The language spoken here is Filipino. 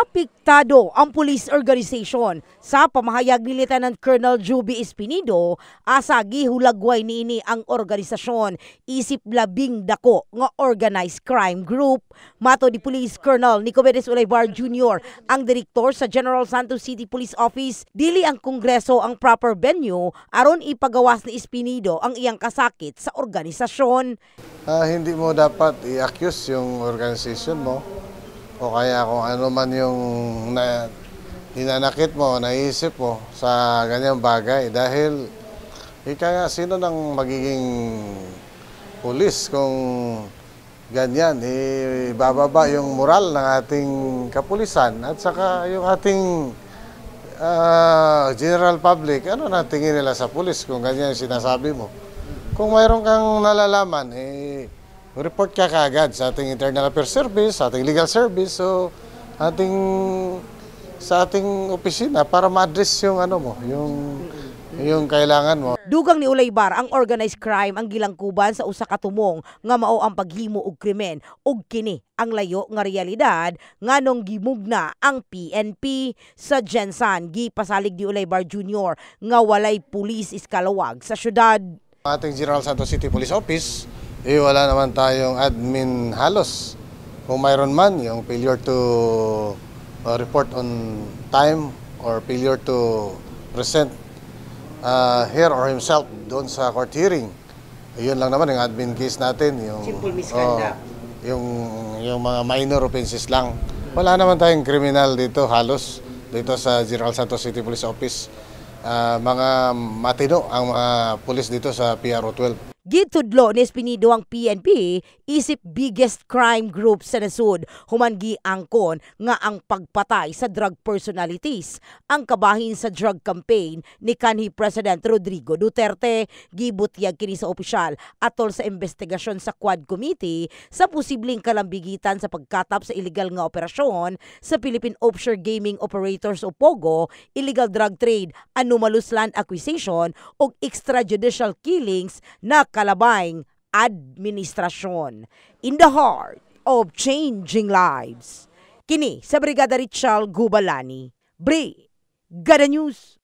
Apiktado ang police organization sa pamahayag ni Lieutenant Colonel Juby Espinido asa gihulagway niini ang organisasyon isip labing dako nga organized crime group. Mato di Police Colonel Nicomedes Ulaybar Jr. ang direktor sa General Santos City Police Office dili ang kongreso ang proper venue aron ipagawas ni Espinido ang iyang kasakit sa organisasyon. Uh, hindi mo dapat i-accuse yung organization mo o kaya kung ano man yung na, dinanakit mo, naisip mo sa ganyang bagay dahil ika nga, sino nang magiging pulis kung ganyan, ibababa yung moral ng ating kapulisan at saka yung ating uh, general public, ano na tingin nila sa pulis kung ganyan yung sinasabi mo. Kung mayroon kang nalalaman, eh, report ka kaagad sa ating Internal Affairs Service, sa ating Legal Service, so ating sa ating opisina para ma-address yung ano mo, yung yung kailangan mo. Dugang ni Ulaybar ang organized crime ang gilangkuban sa usa ka tumong nga mao ang paghimo og krimen og kini ang layo nga realidad nganong gimugna ang PNP sa Jensan gipasalig ni Ulaybar Jr. nga walay pulis iskalawag sa syudad. Ating General Santos City Police Office eh wala naman tayong admin halos. Kung mayroon man, yung failure to uh, report on time or failure to present uh, her or himself doon sa court hearing. Yun lang naman yung admin case natin. Yung, Simple oh, misconduct. Oh, yung, yung mga minor offenses lang. Wala naman tayong criminal dito halos dito sa General Santos City Police Office. Uh, mga matino ang mga pulis dito sa PRO 12. Gitudlo ni Espinido ang PNP isip biggest crime group sa nasud humangi angkon nga ang pagpatay sa drug personalities ang kabahin sa drug campaign ni kanhi President Rodrigo Duterte gibutyag kini sa opisyal atol sa investigasyon sa Quad Committee sa posibleng kalambigitan sa pagkatap sa illegal nga operasyon sa Philippine Offshore Gaming Operators o POGO, illegal drug trade, anomalous land acquisition o extrajudicial killings na kalabay administrasyon in the heart of changing lives. Kini sa Brigada Richal Gubalani, Bri, Gada News.